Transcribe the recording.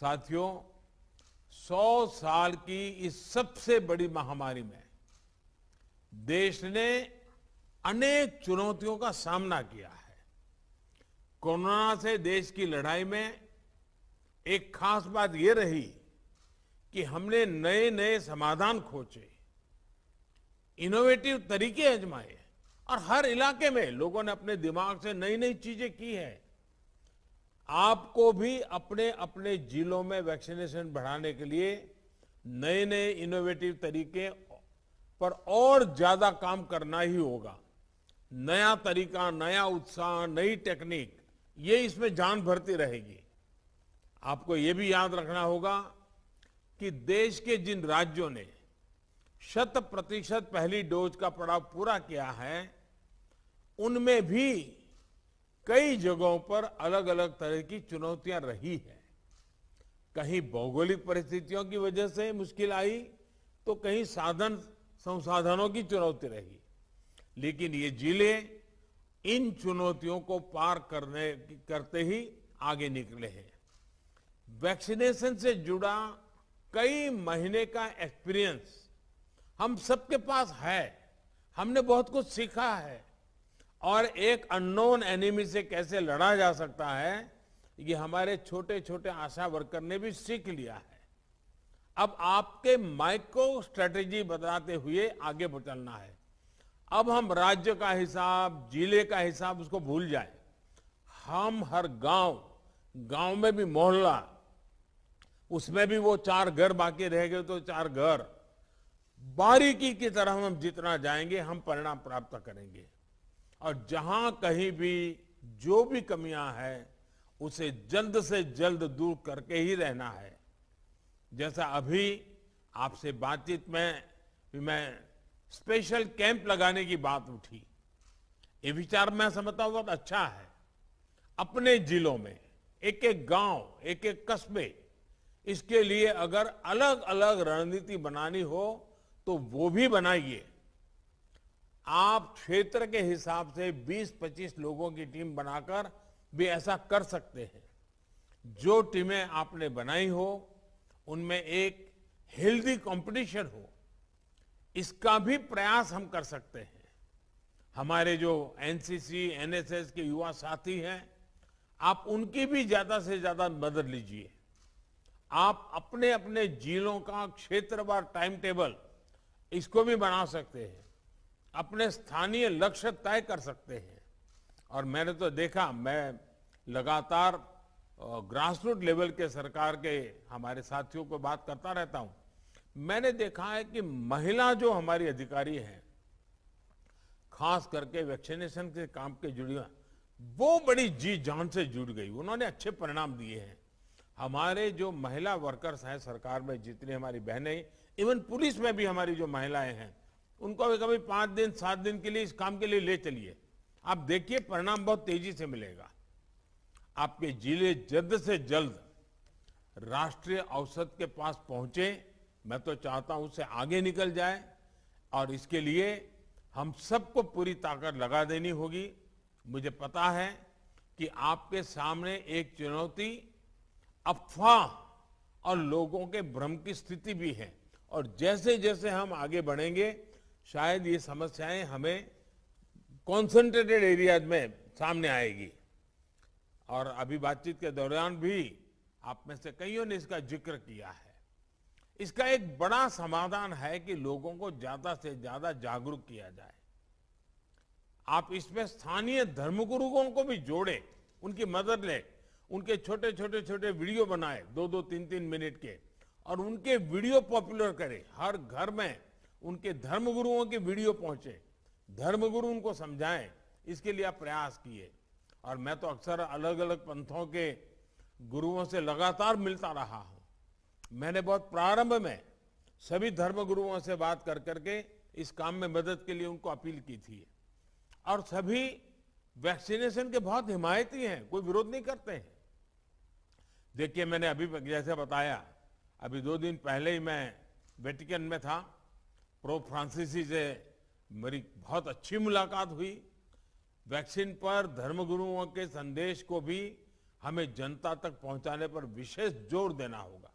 साथियों सौ साल की इस सबसे बड़ी महामारी में देश ने अनेक चुनौतियों का सामना किया है कोरोना से देश की लड़ाई में एक खास बात यह रही कि हमने नए नए समाधान खोजे इनोवेटिव तरीके आजमाए और हर इलाके में लोगों ने अपने दिमाग से नई नई चीजें की है आपको भी अपने अपने जिलों में वैक्सीनेशन बढ़ाने के लिए नए नए इनोवेटिव तरीके पर और ज्यादा काम करना ही होगा नया तरीका नया उत्साह नई टेक्निक ये इसमें जान भरती रहेगी आपको ये भी याद रखना होगा कि देश के जिन राज्यों ने शत प्रतिशत पहली डोज का पड़ाव पूरा किया है उनमें भी कई जगहों पर अलग अलग तरह की चुनौतियां रही हैं कहीं भौगोलिक परिस्थितियों की वजह से मुश्किल आई तो कहीं साधन संसाधनों की चुनौती रही लेकिन ये जिले इन चुनौतियों को पार करने करते ही आगे निकले हैं वैक्सीनेशन से जुड़ा कई महीने का एक्सपीरियंस हम सबके पास है हमने बहुत कुछ सीखा है और एक अननोन एनिमी से कैसे लड़ा जा सकता है ये हमारे छोटे छोटे आशा वर्कर ने भी सीख लिया है अब आपके माइक्रो स्ट्रेटेजी बताते हुए आगे बचलना है अब हम राज्य का हिसाब जिले का हिसाब उसको भूल जाए हम हर गांव गांव में भी मोहल्ला उसमें भी वो चार घर बाकी रह गए तो चार घर बारीकी की तरह हम जितना जाएंगे हम परिणाम प्राप्त करेंगे और जहां कहीं भी जो भी कमियां हैं उसे जल्द से जल्द दूर करके ही रहना है जैसा अभी आपसे बातचीत में मैं स्पेशल कैंप लगाने की बात उठी ये विचार मैं समझता हूं बहुत अच्छा है अपने जिलों में एक एक गांव एक एक कस्बे इसके लिए अगर अलग अलग रणनीति बनानी हो तो वो भी बनाइए आप क्षेत्र के हिसाब से 20-25 लोगों की टीम बनाकर भी ऐसा कर सकते हैं जो टीमें आपने बनाई हो उनमें एक हेल्दी कंपटीशन हो इसका भी प्रयास हम कर सकते हैं हमारे जो एनसीसी एनएसएस के युवा साथी हैं आप उनकी भी ज्यादा से ज्यादा मदद लीजिए आप अपने अपने जिलों का क्षेत्रवार टाइम टेबल इसको भी बना सकते हैं अपने स्थानीय लक्ष्य तय कर सकते हैं और मैंने तो देखा मैं लगातार ग्रासरूट लेवल के सरकार के हमारे साथियों को बात करता रहता हूं मैंने देखा है कि महिला जो हमारी अधिकारी है खास करके वैक्सीनेशन के काम के जुड़ी वो बड़ी जी जान से जुड़ गई उन्होंने अच्छे परिणाम दिए हैं हमारे जो महिला वर्कर्स हैं सरकार में जितनी हमारी बहनें इवन पुलिस में भी हमारी जो महिलाएं हैं उनको अभी कभी पांच दिन सात दिन के लिए इस काम के लिए ले चलिए आप देखिए परिणाम बहुत तेजी से मिलेगा आपके जिले जल्द से जल्द राष्ट्रीय औसत के पास पहुंचे मैं तो चाहता हूं उससे आगे निकल जाए और इसके लिए हम सबको पूरी ताकत लगा देनी होगी मुझे पता है कि आपके सामने एक चुनौती अफवाह और लोगों के भ्रम की स्थिति भी है और जैसे जैसे हम आगे बढ़ेंगे शायद ये समस्याएं हमें कॉन्सेंट्रेटेड एरियाज में सामने आएगी और अभी बातचीत के दौरान भी आप में से कईयों ने इसका जिक्र किया है इसका एक बड़ा समाधान है कि लोगों को ज्यादा से ज्यादा जागरूक किया जाए आप इसमें स्थानीय धर्मगुरुओं को भी जोड़े उनकी मदद लें उनके छोटे छोटे छोटे वीडियो बनाए दो दो तीन तीन मिनट के और उनके वीडियो पॉपुलर करें हर घर में उनके धर्मगुरुओं के वीडियो पहुंचे धर्मगुरु उनको समझाएं इसके लिए आप प्रयास किए और मैं तो अक्सर अलग अलग पंथों के गुरुओं से लगातार मिलता रहा हूं मैंने बहुत प्रारंभ में सभी धर्मगुरुओं से बात कर करके इस काम में मदद के लिए उनको अपील की थी और सभी वैक्सीनेशन के बहुत हिमायती हैं कोई विरोध नहीं करते हैं देखिए मैंने अभी जैसे बताया अभी दो दिन पहले ही मैं वेटिकन में था प्रो फ्रांसिसी से मेरी बहुत अच्छी मुलाकात हुई वैक्सीन पर धर्मगुरुओं के संदेश को भी हमें जनता तक पहुंचाने पर विशेष जोर देना होगा